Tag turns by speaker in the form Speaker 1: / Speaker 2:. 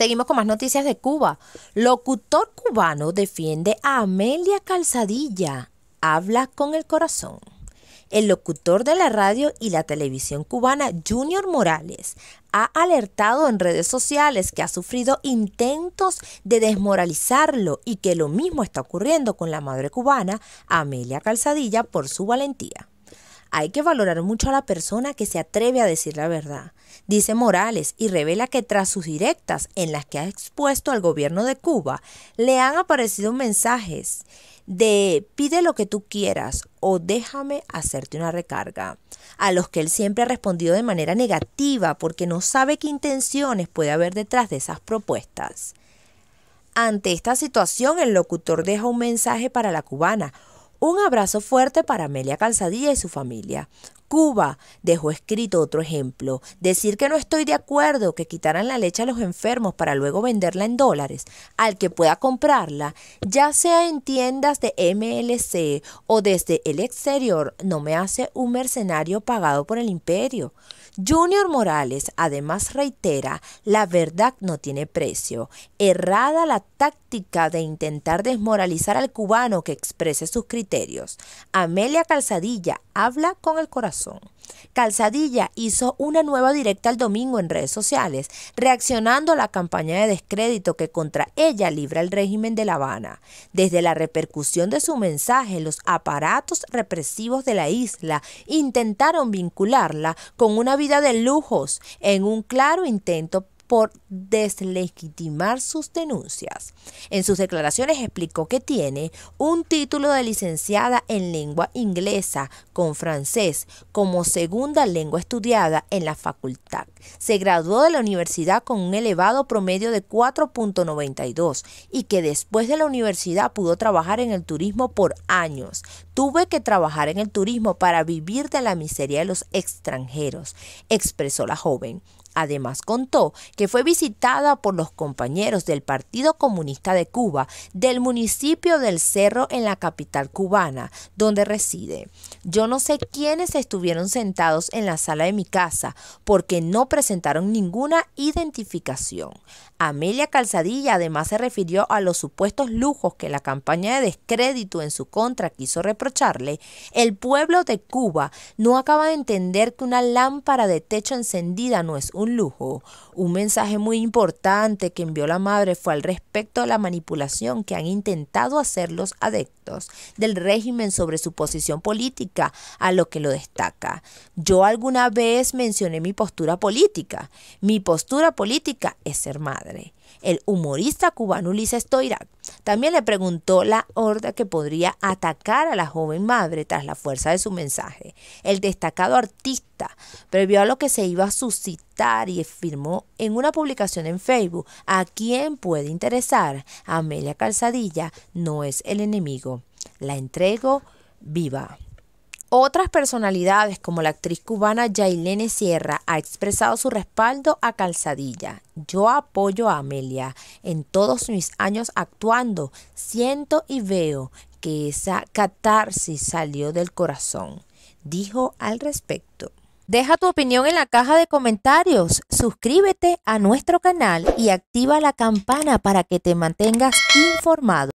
Speaker 1: Seguimos con más noticias de Cuba. Locutor cubano defiende a Amelia Calzadilla. Habla con el corazón. El locutor de la radio y la televisión cubana Junior Morales ha alertado en redes sociales que ha sufrido intentos de desmoralizarlo y que lo mismo está ocurriendo con la madre cubana Amelia Calzadilla por su valentía. Hay que valorar mucho a la persona que se atreve a decir la verdad, dice Morales, y revela que tras sus directas en las que ha expuesto al gobierno de Cuba, le han aparecido mensajes de pide lo que tú quieras o déjame hacerte una recarga, a los que él siempre ha respondido de manera negativa porque no sabe qué intenciones puede haber detrás de esas propuestas. Ante esta situación, el locutor deja un mensaje para la cubana, un abrazo fuerte para Amelia Calzadilla y su familia. Cuba dejó escrito otro ejemplo. Decir que no estoy de acuerdo que quitaran la leche a los enfermos para luego venderla en dólares al que pueda comprarla, ya sea en tiendas de MLC o desde el exterior, no me hace un mercenario pagado por el imperio. Junior Morales además reitera, la verdad no tiene precio. Errada la táctica de intentar desmoralizar al cubano que exprese sus criterios. Amelia Calzadilla habla con el corazón. Calzadilla hizo una nueva directa el domingo en redes sociales, reaccionando a la campaña de descrédito que contra ella libra el régimen de La Habana. Desde la repercusión de su mensaje, los aparatos represivos de la isla intentaron vincularla con una vida de lujos, en un claro intento por deslegitimar sus denuncias. En sus declaraciones explicó que tiene un título de licenciada en lengua inglesa con francés como segunda lengua estudiada en la facultad. Se graduó de la universidad con un elevado promedio de 4.92 y que después de la universidad pudo trabajar en el turismo por años. Tuve que trabajar en el turismo para vivir de la miseria de los extranjeros, expresó la joven. Además contó que fue visitada por los compañeros del Partido Comunista de Cuba del municipio del Cerro en la capital cubana, donde reside. Yo no sé quiénes estuvieron sentados en la sala de mi casa porque no presentaron ninguna identificación. Amelia Calzadilla además se refirió a los supuestos lujos que la campaña de descrédito en su contra quiso reprocharle. El pueblo de Cuba no acaba de entender que una lámpara de techo encendida no es un un lujo. Un mensaje muy importante que envió la madre fue al respecto a la manipulación que han intentado hacer los adeptos del régimen sobre su posición política, a lo que lo destaca. Yo alguna vez mencioné mi postura política. Mi postura política es ser madre. El humorista cubano Ulises Toirac también le preguntó la horda que podría atacar a la joven madre tras la fuerza de su mensaje. El destacado artista previó a lo que se iba a suscitar y firmó en una publicación en Facebook, a quien puede interesar, Amelia Calzadilla no es el enemigo. La entrego viva. Otras personalidades como la actriz cubana Yailene Sierra ha expresado su respaldo a Calzadilla. Yo apoyo a Amelia en todos mis años actuando. Siento y veo que esa catarsis salió del corazón, dijo al respecto. Deja tu opinión en la caja de comentarios, suscríbete a nuestro canal y activa la campana para que te mantengas informado.